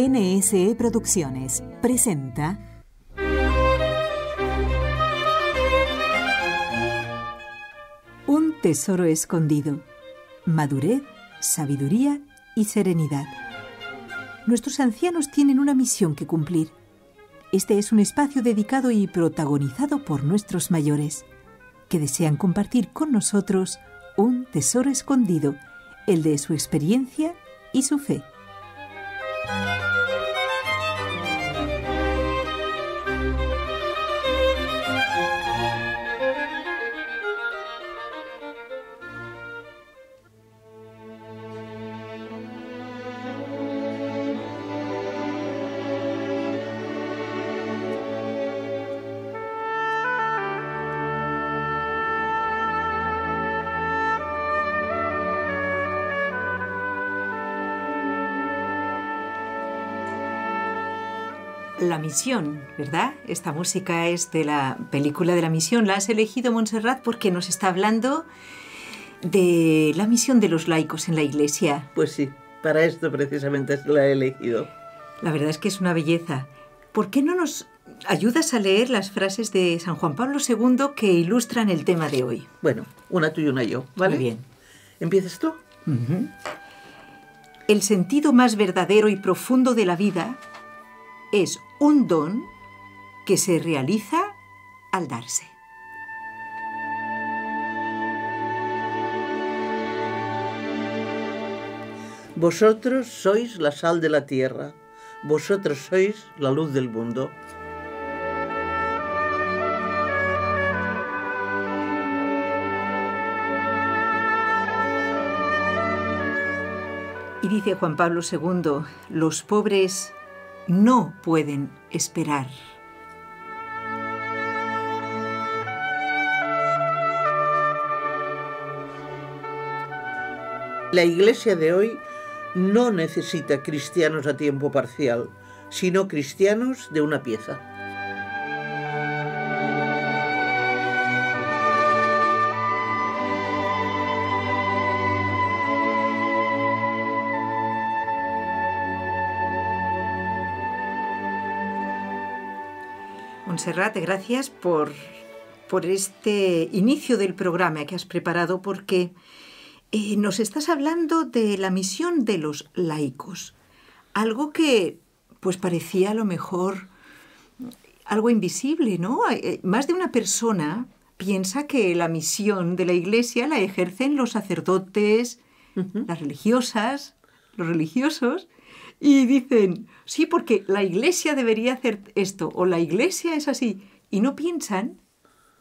NSE Producciones presenta Un tesoro escondido. Madurez, sabiduría y serenidad. Nuestros ancianos tienen una misión que cumplir. Este es un espacio dedicado y protagonizado por nuestros mayores, que desean compartir con nosotros un tesoro escondido, el de su experiencia y su fe. La Misión, ¿verdad? Esta música es de la película de La Misión. La has elegido, Montserrat, porque nos está hablando de la misión de los laicos en la Iglesia. Pues sí, para esto precisamente la he elegido. La verdad es que es una belleza. ¿Por qué no nos ayudas a leer las frases de San Juan Pablo II que ilustran el tema de hoy? Bueno, una tú y una yo, ¿vale? Muy bien. ¿Empiezas tú? El sentido más verdadero y profundo de la vida es un don que se realiza al darse. Vosotros sois la sal de la tierra, vosotros sois la luz del mundo. Y dice Juan Pablo II, los pobres no pueden esperar. La iglesia de hoy no necesita cristianos a tiempo parcial, sino cristianos de una pieza. Serrat, gracias por, este inicio del programa que has preparado porque eh, nos estás hablando de la misión de los laicos, algo que pues parecía a lo mejor algo invisible, ¿no? Eh, eh, más de una persona piensa que la misión de la iglesia la ejercen los sacerdotes, las religiosas, los religiosos, y dicen, sí, porque la iglesia debería hacer esto, o la iglesia es así, y no piensan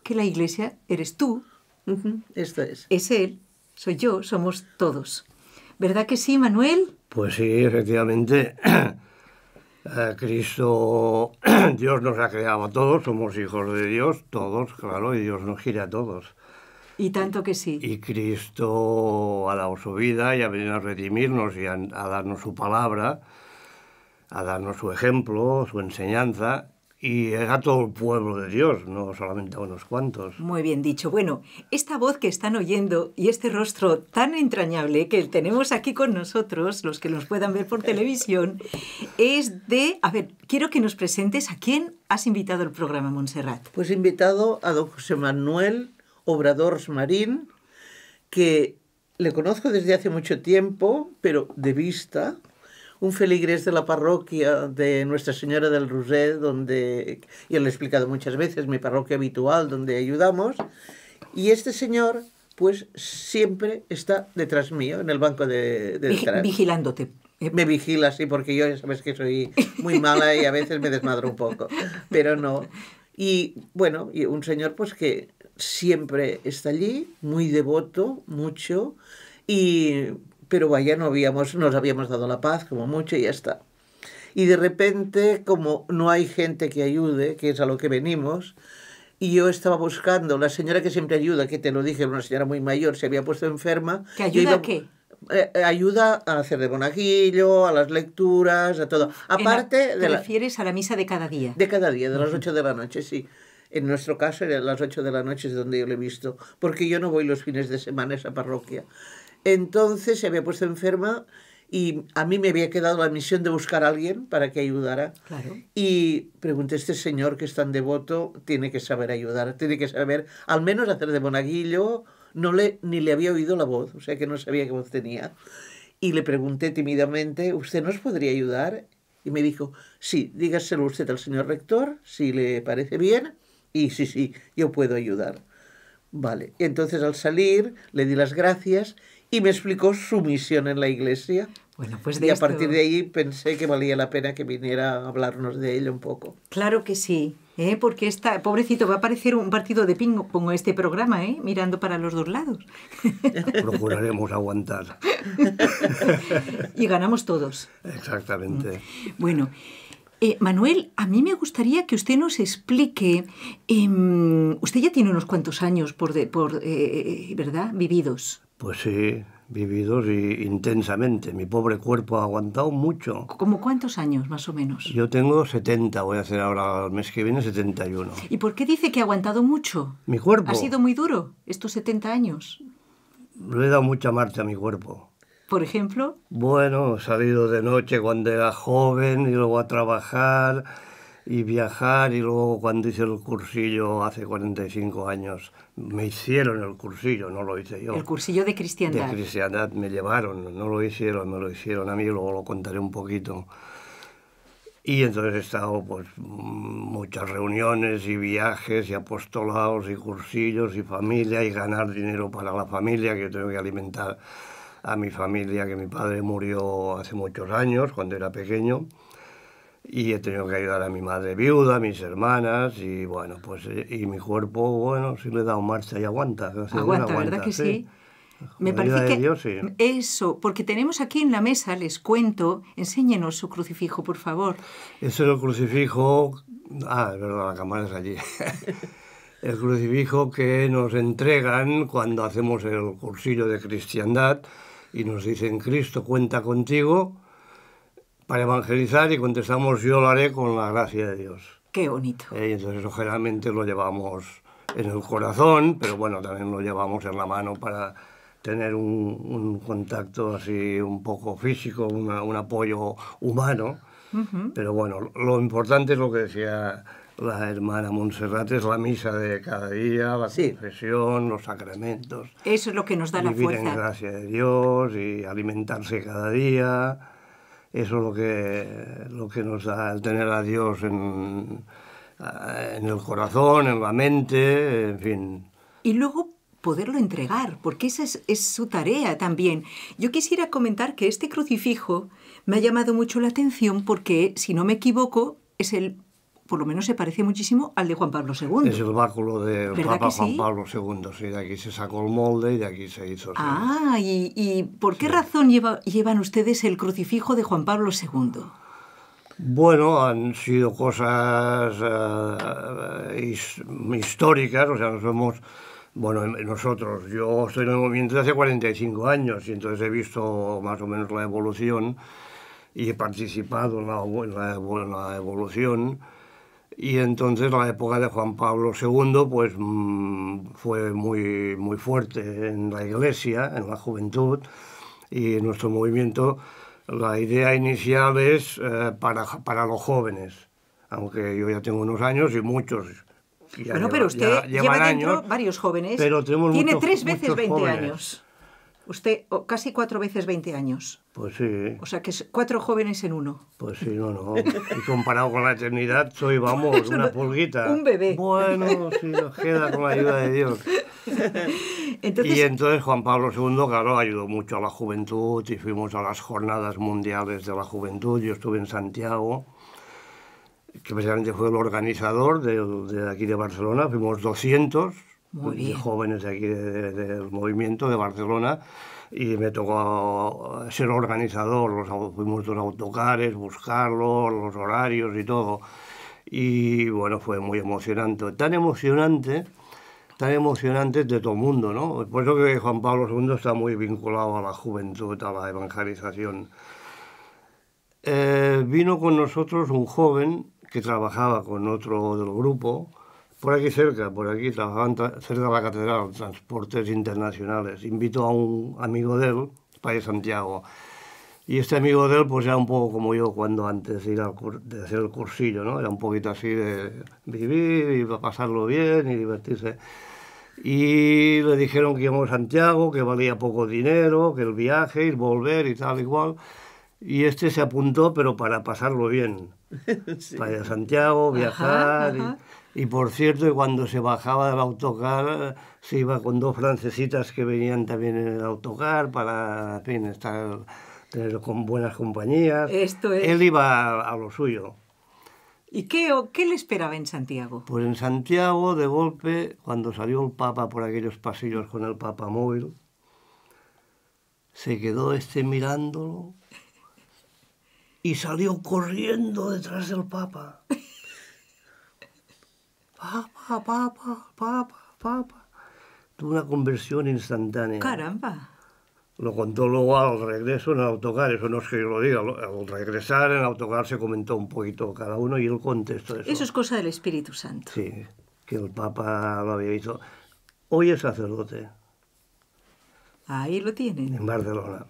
que la iglesia eres tú. Esto es. Es él, soy yo, somos todos. ¿Verdad que sí, Manuel? Pues sí, efectivamente. Cristo, Dios nos ha creado a todos, somos hijos de Dios, todos, claro, y Dios nos gira a todos. Y tanto que sí. Y Cristo ha dado su vida y ha venido a redimirnos y a, darnos su palabra, a darnos su ejemplo, su enseñanza, y a todo el pueblo de Dios, no solamente a unos cuantos. Muy bien dicho. Bueno, esta voz que están oyendo y este rostro tan entrañable que tenemos aquí con nosotros, los que nos puedan ver por televisión, es de... A ver, quiero que nos presentes a quién has invitado al programa, Montserrat. Pues he invitado a don José Manuel Obrador Marín, que le conozco desde hace mucho tiempo, pero de vista, un feligrés de la parroquia de Nuestra Señora del Rosé, donde, y lo he explicado muchas veces, mi parroquia habitual donde ayudamos, y este señor pues siempre está detrás mío, en el banco de, detrás. Vigilándote. Me vigila, sí, porque yo ya sabes que soy muy mala y a veces me desmadro un poco, pero no. Y bueno, y un señor pues que siempre está allí, muy devoto, mucho, y, pero vaya, no habíamos, nos habíamos dado la paz como mucho y ya está. Y de repente, como no hay gente que ayude, que es a lo que venimos, y yo estaba buscando, la señora que siempre ayuda, que te lo dije, una señora muy mayor, se había puesto enferma. ¿Que ayuda a qué? Eh, eh, ayuda a hacer de monaguillo, a las lecturas, a todo. Aparte ¿te de... refieres a la misa de cada día? De cada día, de las 8 de la noche, sí. En nuestro caso era las 8 de la noche es donde yo le he visto, porque yo no voy los fines de semana a esa parroquia. Entonces se había puesto enferma y a mí me había quedado la misión de buscar a alguien para que ayudara. Y pregunté, este señor que es tan devoto tiene que saber ayudar, tiene que saber al menos hacer de monaguillo, no le, ni le había oído la voz, o sea que no sabía qué voz tenía. Y le pregunté tímidamente, ¿usted nos podría ayudar? Y me dijo, sí, dígaselo usted al señor rector, si le parece bien, y sí, sí, yo puedo ayudar. Vale, entonces al salir le di las gracias y me explicó su misión en la iglesia. Bueno, pues y a partir de ahí pensé que valía la pena que viniera a hablarnos de ello un poco. Claro que sí, ¿eh? porque esta, pobrecito, va a parecer un partido de pingo con este programa, ¿eh? mirando para los dos lados. Procuraremos aguantar. y ganamos todos. Exactamente. Bueno. Eh, Manuel, a mí me gustaría que usted nos explique, em, usted ya tiene unos cuantos años por, por eh, ¿verdad? Vividos. Pues sí, vividos y intensamente. Mi pobre cuerpo ha aguantado mucho. ¿Como cuántos años más o menos? Yo tengo 70, voy a hacer ahora el mes que viene 71. ¿Y por qué dice que ha aguantado mucho? Mi cuerpo. ¿Ha sido muy duro estos 70 años? Le he dado mucha marcha a mi cuerpo por ejemplo? Bueno, he salido de noche cuando era joven y luego a trabajar y viajar y luego cuando hice el cursillo hace 45 años, me hicieron el cursillo, no lo hice yo. El cursillo de cristiandad. De cristiandad me llevaron, no lo hicieron, me lo hicieron a mí, luego lo contaré un poquito. Y entonces he estado pues muchas reuniones y viajes y apostolados y cursillos y familia y ganar dinero para la familia que tengo que alimentar a mi familia, que mi padre murió hace muchos años, cuando era pequeño, y he tenido que ayudar a mi madre viuda, a mis hermanas, y bueno, pues eh, y mi cuerpo, bueno, sí le he dado marcha y aguanta. Aguanta, aguanta, ¿verdad que sí? Me parece que eso, porque tenemos aquí en la mesa, les cuento, enséñenos su crucifijo, por favor. Ese es el crucifijo, ah, es verdad, la cámara es allí. el crucifijo que nos entregan cuando hacemos el cursillo de cristiandad, y nos dicen, Cristo cuenta contigo para evangelizar y contestamos, yo lo haré con la gracia de Dios. Qué bonito. Eh, entonces generalmente lo llevamos en el corazón, pero bueno, también lo llevamos en la mano para tener un, contacto así un poco físico, un apoyo humano. Pero bueno, lo importante es lo que decía la hermana Montserrat es la misa de cada día, la confesión, los sacramentos. Eso es lo que nos da la fuerza. Vivir gracia de Dios y alimentarse cada día. Eso es lo que, lo que nos da el tener a Dios en, el corazón, en la mente, en fin. Y luego poderlo entregar, porque esa es, su tarea también. Yo quisiera comentar que este crucifijo me ha llamado mucho la atención porque, si no me equivoco, es el por lo menos se parece muchísimo al de Juan Pablo II. Es el báculo de Papa Juan Pablo II, de aquí se sacó el molde y de aquí se hizo. Ah, ¿y, por qué razón llevan ustedes el crucifijo de Juan Pablo II? Bueno, han sido cosas eh, eh, históricas, o sea, nos hemos... Bueno, nosotros, yo estoy en el movimiento desde hace 45 años y entonces he visto más o menos la evolución y he participado en la, en la evolución y entonces la época de Juan Pablo II pues, mm, fue muy, muy fuerte en la iglesia, en la juventud y en nuestro movimiento. La idea inicial es eh, para, para los jóvenes, aunque yo ya tengo unos años y muchos bueno, pero usted lleva dentro varios jóvenes. Tiene tres veces 20 años. Usted casi cuatro veces 20 años. Pues sí. O sea, que es cuatro jóvenes en uno. Pues sí, no, no. Y comparado con la eternidad, soy, vamos, una pulguita. Un bebé. Bueno, si nos queda con la ayuda de Dios. Entonces... Y entonces Juan Pablo II, claro, ayudó mucho a la juventud y fuimos a las jornadas mundiales de la juventud. Yo estuve en Santiago, que precisamente fue el organizador de, de aquí de Barcelona. Fuimos 200 muy jóvenes de aquí del movimiento de Barcelona y me tocó ser organizador, los, fuimos los autocares, buscarlos, los horarios y todo. Y bueno, fue muy emocionante, tan emocionante, tan emocionante de todo el mundo, ¿no? Por eso que Juan Pablo II está muy vinculado a la juventud, a la evangelización. Eh, vino con nosotros un joven que trabajaba con otro del grupo, por aquí cerca, por aquí, trabajaban cerca de la catedral, transportes internacionales. Invito a un amigo de él, para Santiago. Y este amigo de él, pues ya un poco como yo cuando antes de, ir hacer el cursillo, ¿no? Era un poquito así de vivir y pasarlo bien y divertirse. Y le dijeron que íbamos a Santiago, que valía poco dinero, que el viaje, ir, volver y tal, igual. Y este se apuntó, pero para pasarlo bien. Para Santiago, viajar. Y... Y por cierto, cuando se bajaba del autocar, se iba con dos francesitas que venían también en el autocar para estar, tener con buenas compañías. Él iba a, lo suyo. ¿Y qué, qué, le esperaba en Santiago? Pues en Santiago, de golpe, cuando salió el Papa por aquellos pasillos con el Papa móvil, se quedó este mirándolo y salió corriendo detrás del Papa. Papa, Papa, Papa, Papa. Tuvo una conversión instantánea. Caramba. Lo contó luego al regreso en el autocar, eso no es que yo lo diga, al regresar en el autocar se comentó un poquito cada uno y él contestó eso. es cosa del Espíritu Santo. Sí, que el Papa lo había visto. Hoy es sacerdote. Ahí lo tienen. En Barcelona.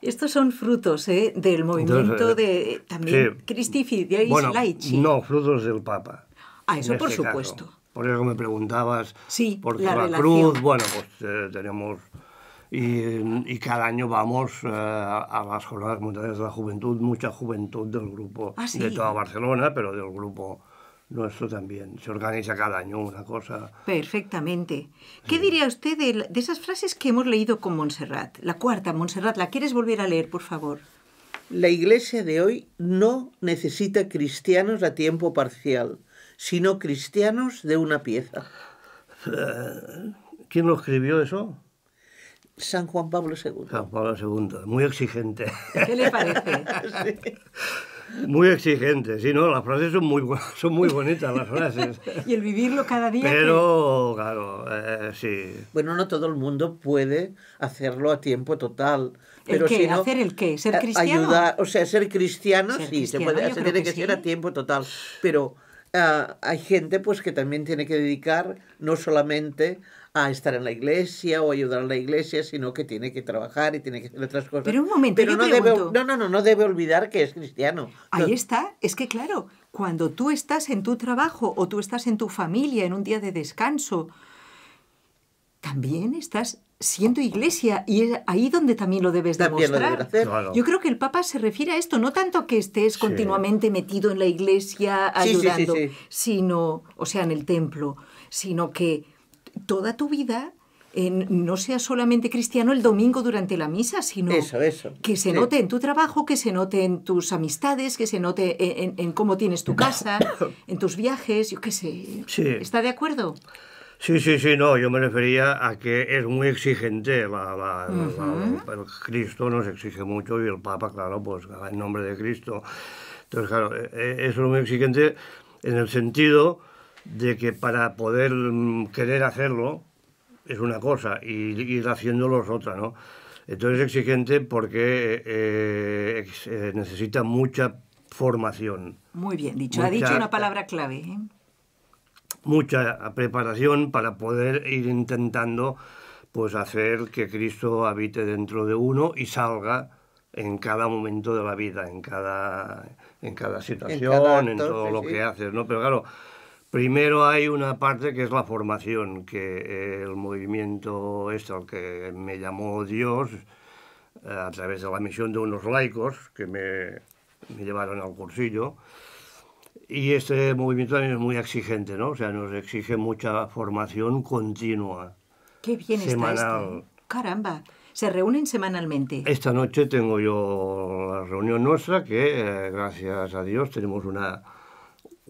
Estos son frutos ¿eh? del movimiento eh, de eh, también sí. Cristi bueno, No, frutos del Papa. Ah, eso por este supuesto. Por eso me preguntabas sí, por la, la cruz. Bueno, pues eh, tenemos... Y, cada año vamos eh, a las Jornadas de la Juventud, mucha juventud del grupo, ah, de toda Barcelona, pero del grupo nuestro también. Se organiza cada año una cosa. Perfectamente. ¿Qué diría usted de, de, esas frases que hemos leído con Montserrat? La cuarta, Montserrat, ¿la quieres volver a leer, por favor? La iglesia de hoy no necesita cristianos a tiempo parcial sino cristianos de una pieza. Eh, ¿Quién lo escribió eso? San Juan Pablo II. San Pablo II, muy exigente. ¿Qué le parece? Muy exigente, sí, no, las frases son muy, son muy bonitas, las frases. y el vivirlo cada día. Pero, claro, eh, sí. Bueno, no todo el mundo puede hacerlo a tiempo total. Pero ¿El qué? Sino, ¿Hacer el qué? hacer el qué ser cristiano? o sea, ser cristiano, sí, se, puede, tiene que, a tiempo total. Pero Ah, hay gente pues que también tiene que dedicar no solamente a estar en la iglesia o ayudar a la iglesia, sino que tiene que trabajar y tiene que hacer otras cosas. Pero un momento, no, debe, no, no, no, debe olvidar que es cristiano. Ahí está, es que claro, cuando tú estás en tu trabajo o tú estás en tu familia, en un día de descanso, también estás siendo iglesia y es ahí donde también lo debes demostrar. Yo creo que el Papa se refiere a esto, no tanto que estés continuamente metido en la iglesia ayudando, sino, o sea, en el templo, sino que toda tu vida no sea solamente cristiano el domingo durante la misa, sino que se note en tu trabajo, que se note en tus amistades, que se note en, en cómo tienes tu casa, en tus viajes, yo qué sé. ¿Está de acuerdo? Sí, sí, sí, no, yo me refería a que es muy exigente, la, Cristo nos exige mucho y el Papa, claro, pues en nombre de Cristo. Entonces, claro, e, e, es muy exigente en el sentido de que para poder mm, querer hacerlo es una cosa y ir haciéndolo es otra, ¿no? Entonces es exigente porque e, eh, necesita mucha formación. Muy bien dicho, ha dicho una palabra clave. ¿eh? mucha preparación para poder ir intentando pues hacer que Cristo habite dentro de uno y salga en cada momento de la vida, en cada, en cada situación, en, todo lo que haces, ¿no? Pero claro, primero hay una parte que es la formación, que el movimiento este al que me llamó Dios, eh, a través de la misión de unos laicos que me, me llevaron al cursillo, y este movimiento también es muy exigente, ¿no? O sea, nos exige mucha formación continua. Qué bien semanal. está esto. ¿eh? Caramba. ¿Se reúnen semanalmente? Esta noche tengo yo la reunión nuestra, que eh, gracias a Dios tenemos una,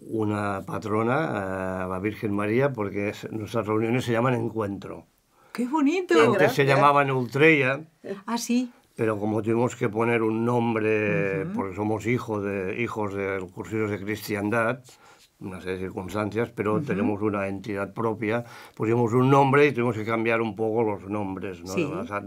una patrona, eh, la Virgen María, porque nuestras reuniones se llaman encuentro. ¡Qué bonito! Antes se llamaban Ultreya. Ah, sí pero como tuvimos que poner un nombre, porque somos hijos de, hijos del cursillos de cristiandad, una serie de circunstancias, pero tenemos una entidad propia, pusimos un nombre y tuvimos que cambiar un poco los nombres ¿no? de,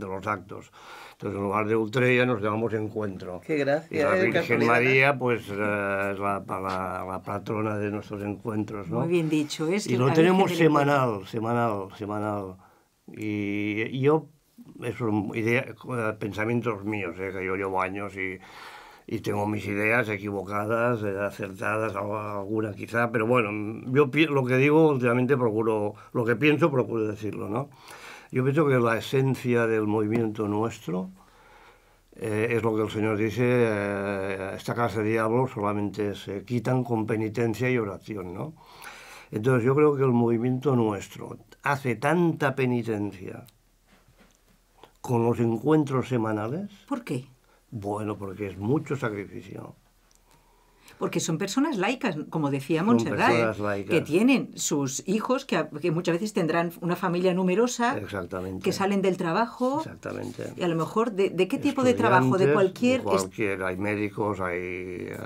los, actos. Entonces, en lugar de Utreya, nos llamamos Encuentro. Qué gracia. Y la ¿eh? Virgen María, pues, eh, es la, patrona de nuestros encuentros, ¿no? Muy bien dicho. ¿eh? Es y lo tenemos semanal, semanal, semanal. Y yo son eh, pensamientos míos, ¿eh? que yo llevo años y, tengo mis ideas equivocadas, eh, acertadas, alguna quizá, pero bueno, yo lo que digo últimamente procuro, lo que pienso procuro decirlo, ¿no? Yo pienso que la esencia del movimiento nuestro es lo que el Señor dice, esta casa de diablos solamente se quitan con penitencia y oración, ¿no? Entonces yo creo que el movimiento nuestro hace tanta penitencia, con los encuentros semanales. ¿Por qué? Bueno, porque es mucho sacrificio porque son personas laicas, como decía Montserrat, que tienen sus hijos, que, muchas veces tendrán una familia numerosa, que salen del trabajo, Exactamente. y a lo mejor, ¿de, qué tipo de trabajo? De cualquier... De cualquier hay médicos, hay... Eh,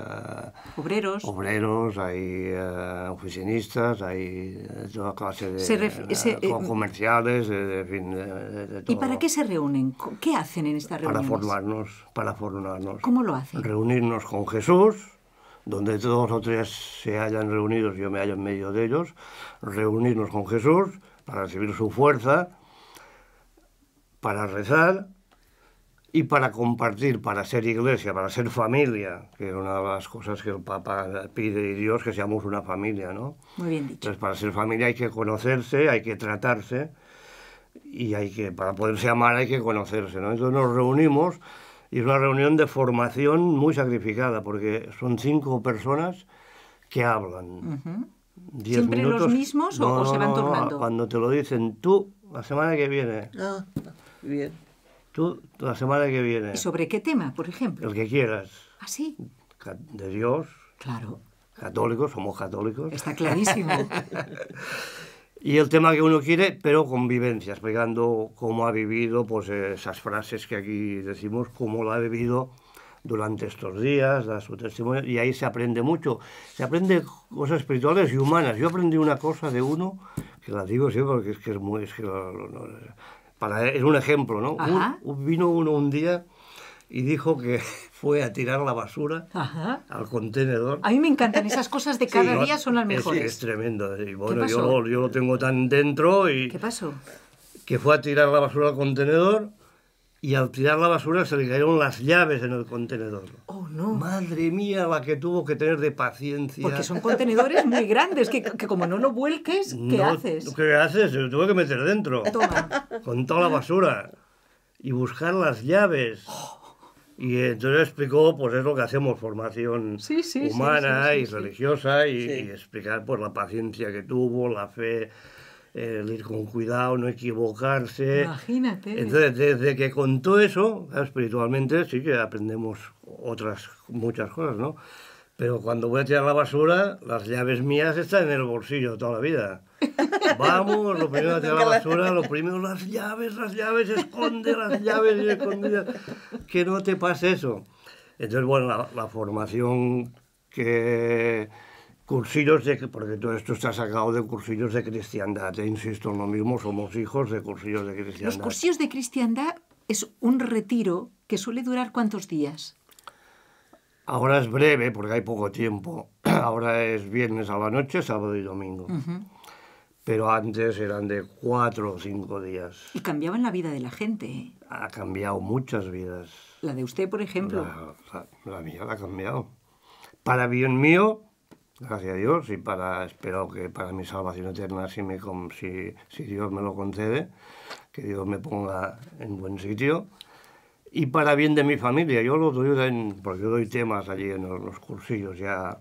obreros. Obreros, hay eh, oficinistas, hay eh, toda clase de... comerciales, de, ¿Y para qué se reúnen? ¿Qué hacen en estas reuniones? Para formarnos, para formarnos. ¿Cómo lo hacen? Reunirnos con Jesús donde todos o tres se hayan reunidos, yo me hallo en medio de ellos, reunirnos con Jesús para recibir su fuerza, para rezar y para compartir, para ser iglesia, para ser familia, que es una de las cosas que el Papa pide y Dios, que seamos una familia, ¿no? Muy bien dicho. Entonces, para ser familia hay que conocerse, hay que tratarse y hay que, para poderse amar hay que conocerse, ¿no? Entonces nos reunimos y es una reunión de formación muy sacrificada, porque son cinco personas que hablan. ¿Siempre los mismos o, se van no, cuando te lo dicen tú, la semana que viene. Ah, bien. Tú, la semana que viene. ¿Y sobre qué tema, por ejemplo? El que quieras. ¿Ah, sí? De Dios. Claro. Católicos, somos católicos. Está clarísimo. y el tema que uno quiere, pero con vivencias, pegando cómo ha vivido pues, esas frases que aquí decimos, cómo lo ha vivido durante estos días, da su testimonio, y ahí se aprende mucho. Se aprende cosas espirituales y humanas. Yo aprendí una cosa de uno, que la digo siempre porque es que es muy... Es para, es un ejemplo, ¿no? vino uno un día y dijo que fue a tirar la basura al contenedor. A mí me encantan esas cosas de cada día, son las mejores. Es, es tremendo. Eh, y bueno, Yo, lo tengo tan dentro y... ¿Qué pasó? Que fue a tirar la basura al contenedor y al tirar la basura se le cayeron las llaves en el contenedor. ¡Oh, no! Madre mía, la que tuvo que tener de paciencia. Porque son contenedores muy grandes, que, como no lo vuelques, ¿qué haces? ¿Qué haces? Lo tuve que meter dentro. Con toda la basura. Y buscar las llaves. Oh. Y entonces explicó, pues es lo que hacemos, formación humana y religiosa, y, explicar pues la paciencia que tuvo, la fe, el ir con cuidado, no equivocarse. Imagínate. Entonces, desde que contó eso, espiritualmente sí que aprendemos otras muchas cosas, ¿no? Pero cuando voy a tirar la basura, las llaves mías están en el bolsillo toda la vida. Vamos, lo primero hacia la basura, lo primero las llaves, las llaves, esconde las llaves y escondidas. Que no te pase eso. Entonces, bueno, la, formación que cursillos de porque todo esto está sacado de cursillos de cristiandad Te insisto en lo mismo somos hijos de cursillos de cristiandad los cursillos de cristiandad es un retiro que suele durar cuántos días ahora es breve porque hay poco tiempo ahora es viernes a la noche sábado y domingo pero antes eran de cuatro o cinco días. Y cambiaban la vida de la gente. ¿eh? Ha cambiado muchas vidas. La de usted, por ejemplo. La, mía la ha cambiado. Para bien mío, gracias a Dios, y para, espero que para mi salvación eterna, si, me, si, si Dios me lo concede, que Dios me ponga en buen sitio. Y para bien de mi familia, yo lo doy, en, porque yo doy temas allí en los, los cursillos, ya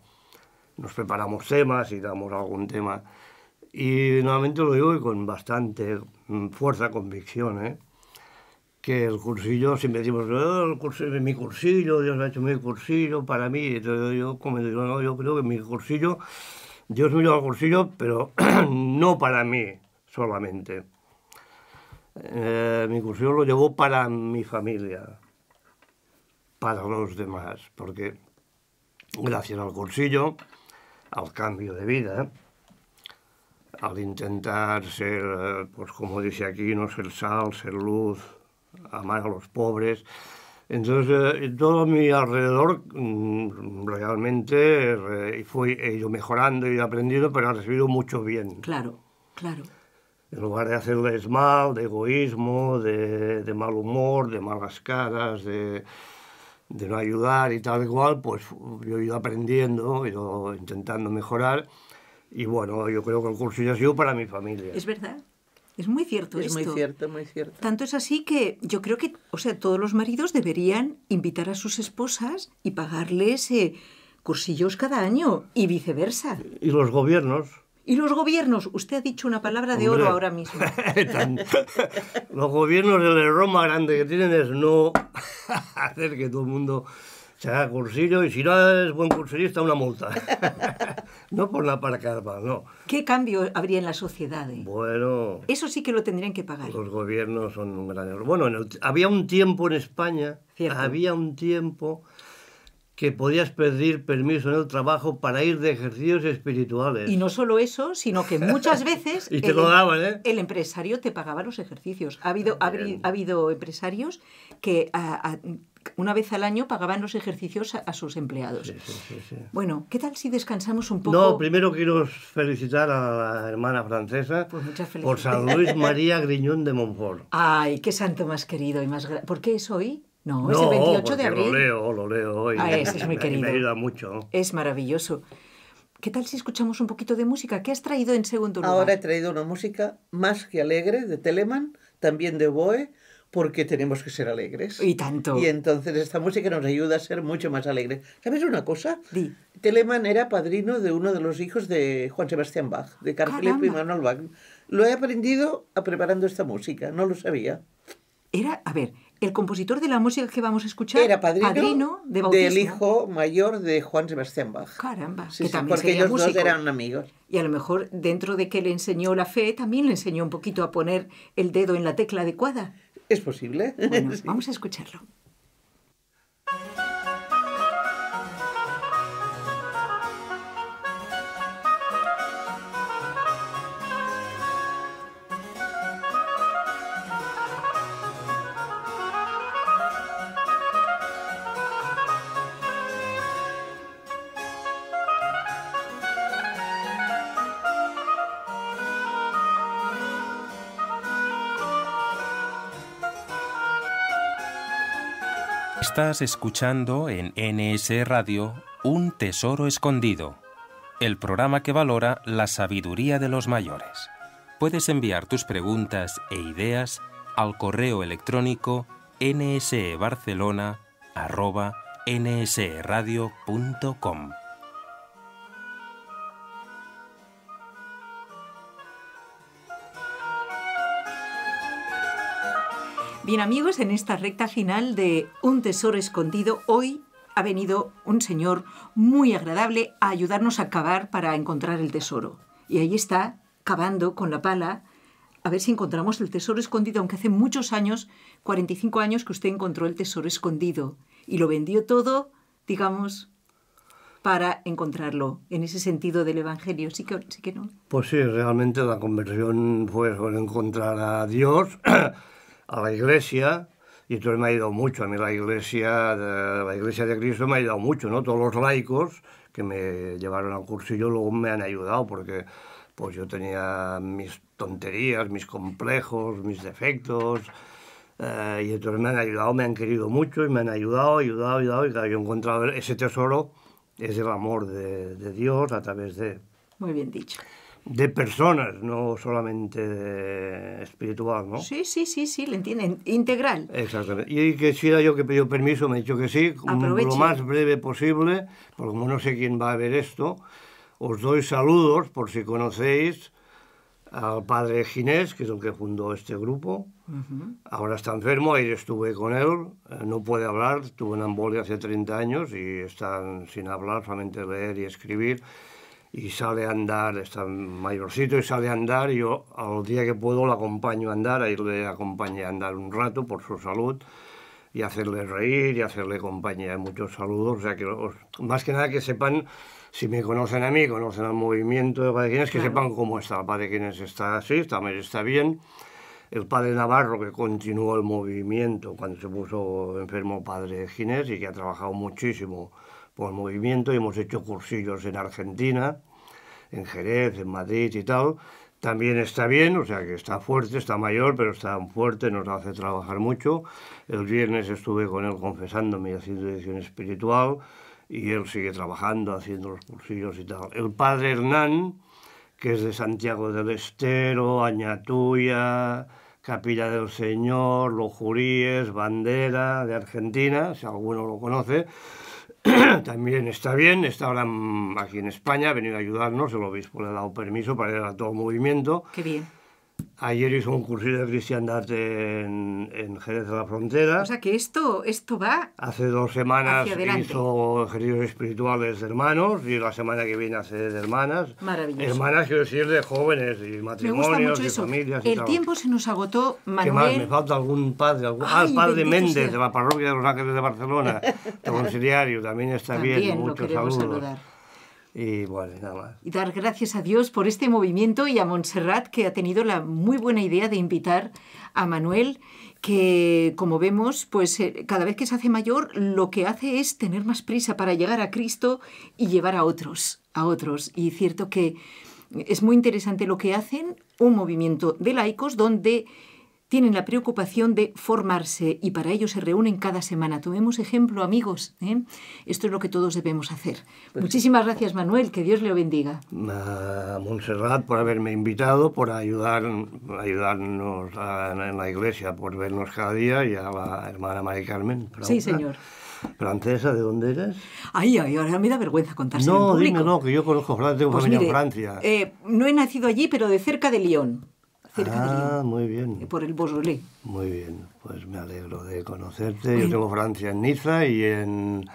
nos preparamos temas y damos algún tema y nuevamente lo digo con bastante mm, fuerza, convicción, ¿eh? que el cursillo, si decimos, el cursillo, mi cursillo, Dios me ha hecho mi cursillo para mí. yo, como no, yo creo que mi cursillo, Dios me dio el cursillo, pero no para mí solamente. Eh, mi cursillo lo llevó para mi familia, para los demás, porque gracias al cursillo, al cambio de vida, ¿eh? al intentar ser, eh, pues como dice aquí, no ser sal, ser luz, amar a los pobres. Entonces, todo eh, todo mi alrededor mm, realmente eh, he ido mejorando y aprendiendo, pero ha recibido mucho bien. Claro, claro. En lugar de hacerles mal, de egoísmo, de, mal humor, de malas caras, de, no ayudar y tal igual, pues yo he ido aprendiendo, he ido intentando mejorar. Y bueno, yo creo que el cursillo ha sido para mi familia. Es verdad. Es muy cierto es esto. Es muy cierto, muy cierto. Tanto es así que yo creo que, o sea, todos los maridos deberían invitar a sus esposas y pagarles eh, cursillos cada año y viceversa. Y los gobiernos. Y los gobiernos, usted ha dicho una palabra de oro ahora mismo. los gobiernos, el error más grande que tienen es no hacer que todo el mundo sea cursillo y si no es buen está una multa. no por la aparcar no. ¿Qué cambio habría en la sociedad? Bueno... Eso sí que lo tendrían que pagar. Los gobiernos son un gran error. Bueno, había un tiempo en España, había un tiempo que podías pedir permiso en el trabajo para ir de ejercicios espirituales. Y no solo eso, sino que muchas veces y te el, lo em- daban, ¿eh? el empresario te pagaba los ejercicios. Ha habido, ha, habido empresarios que una vez al año pagaban los ejercicios a, sus empleados. bueno, ¿qué tal si descansamos un poco? No, primero quiero felicitar a la hermana francesa pues por San Luis María Griñón de Montfort. Ay, qué santo más querido y más... grande! ¿Por qué es hoy? No, es el 28 de abril. Lo leo, lo leo hoy. Ah, es, es muy querido. Me ayuda mucho. Es maravilloso. ¿Qué tal si escuchamos un poquito de música? ¿Qué has traído en segundo lugar? Ahora he traído una música más que alegre de Telemann, también de Boe, porque tenemos que ser alegres. Y tanto. Y entonces esta música nos ayuda a ser mucho más alegres. ¿Sabes una cosa? Di. Telemann era padrino de uno de los hijos de Juan Sebastián Bach, de Carl Philipp y Manuel Bach. Lo he aprendido preparando esta música, no lo sabía. Era, a ver, el compositor de la música que vamos a escuchar era padrino, del hijo mayor de Juan Sebastián Bach. Caramba, porque ellos dos eran amigos. Y a lo mejor dentro de que le enseñó la fe, también le enseñó un poquito a poner el dedo en la tecla adecuada. Es posible. Vamos a escucharlo. Estás escuchando en NS Radio Un Tesoro Escondido, el programa que valora la sabiduría de los mayores. Puedes enviar tus preguntas e ideas al correo electrónico nsebarcelona.nsradio.com. Bien amigos, en esta recta final de Un Tesoro Escondido, hoy ha venido un señor muy agradable a ayudarnos a cavar para encontrar el tesoro. Y ahí está, cavando con la pala, a ver si encontramos el tesoro escondido, aunque hace muchos años, 45 años que usted encontró el tesoro escondido y lo vendió todo, digamos, para encontrarlo en ese sentido del Evangelio. ¿Sí que, sí que no? Pues sí, realmente la conversión fue sobre encontrar a Dios. a la iglesia, y entonces me ha ayudado mucho, a mí la iglesia, de, la iglesia de Cristo me ha ayudado mucho, ¿no? Todos los laicos que me llevaron al curso y yo luego me han ayudado, porque pues yo tenía mis tonterías, mis complejos, mis defectos, eh, y entonces me han ayudado, me han querido mucho y me han ayudado, ayudado, ayudado, y claro, yo he encontrado ese tesoro, es el amor de, de Dios a través de... Muy bien dicho de personas, no solamente espiritual, ¿no? Sí, sí, sí, sí, le entienden, integral. Exactamente. Y que era yo que pidió permiso, me ha dicho que sí, Aproveche. lo más breve posible, porque como no sé quién va a ver esto, os doy saludos por si conocéis al padre Ginés, que es el que fundó este grupo. Ahora está enfermo, ahí estuve con él, eh, no puede hablar, tuvo una embolia hace 30 años y está sin hablar, solamente leer y escribir y sale a andar, está mayorcito y sale a andar, yo al día que puedo lo acompaño a andar, a le acompañé a andar un rato por su salud y hacerle reír y hacerle compañía. Muchos saludos, o sea que más que nada que sepan, si me conocen a mí, conocen al movimiento de quienes que sepan cómo está. Padre quienes está así, también está bien. El padre Navarro, que continuó el movimiento cuando se puso enfermo padre Ginés y que ha trabajado muchísimo por movimiento y hemos hecho cursillos en Argentina, en Jerez, en Madrid y tal. También está bien, o sea que está fuerte, está mayor, pero está fuerte, nos hace trabajar mucho. El viernes estuve con él confesándome y haciendo edición espiritual y él sigue trabajando, haciendo los cursillos y tal. El padre Hernán, que es de Santiago del Estero, Añatuya, Capilla del Señor, Los Juríes, Bandera de Argentina, si alguno lo conoce, también está bien, está ahora aquí en España, ha venido a ayudarnos, el obispo le ha dado permiso para ir a todo movimiento. Qué bien Ayer hizo un cursillo de cristiandad en, en, Jerez de la Frontera. O sea que esto, esto va. Hace dos semanas hizo ejercicios espirituales de hermanos y la semana que viene hace de hermanas. Maravilloso. Hermanas, quiero decir, de jóvenes y matrimonios y eso. El tiempo se nos agotó, Manuel. ¿Qué más? Me falta algún padre. Algún... ah, el padre Méndez de la parroquia de los Ángeles de Barcelona, conciliario también está también bien. Muchos saludos. Y Y dar gracias a Dios por este movimiento y a Montserrat, que ha tenido la muy buena idea de invitar a Manuel, que como vemos, pues eh, cada vez que se hace mayor, lo que hace es tener más prisa para llegar a Cristo y llevar a otros, a otros. Y cierto que es muy interesante lo que hacen, un movimiento de laicos donde tienen la preocupación de formarse y para ello se reúnen cada semana. Tomemos ejemplo, amigos. ¿eh? Esto es lo que todos debemos hacer. Pues Muchísimas gracias, Manuel. Que Dios le bendiga. A Montserrat por haberme invitado, por ayudar, ayudarnos en la iglesia, por vernos cada día y a la hermana María Carmen. Sí, señor. ¿Francesa? ¿De dónde eres? Ay, ay, ahora me da vergüenza contárselo No, en público. no, que yo conozco Francia, tengo pues en Francia. Eh, no he nacido allí, pero de cerca de Lyon. Ah, muy bien. Eh, por el Beaujolais. Muy bien, pues me alegro de conocerte. Yo tengo Francia en Niza y en...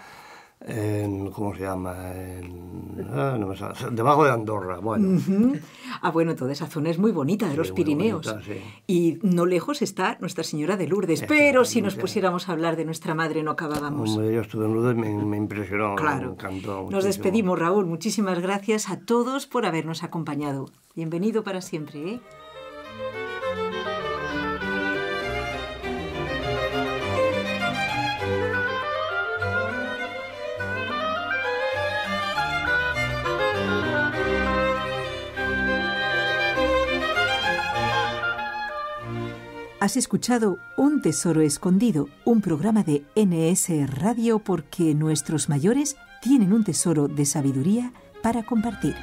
¿Cómo se llama? Ah, no me debajo de Andorra. Bueno. Ah, bueno, toda esa zona es muy bonita de los Pirineos. Y no lejos está Nuestra Señora de Lourdes. pero si nos pusiéramos a hablar de nuestra madre no acabábamos. yo estuve en Lourdes, me, impresionó, claro. Nos despedimos, Raúl. Muchísimas gracias a todos por habernos acompañado. Bienvenido para siempre. ¿eh? Has escuchado Un Tesoro Escondido, un programa de NS Radio porque nuestros mayores tienen un tesoro de sabiduría para compartir.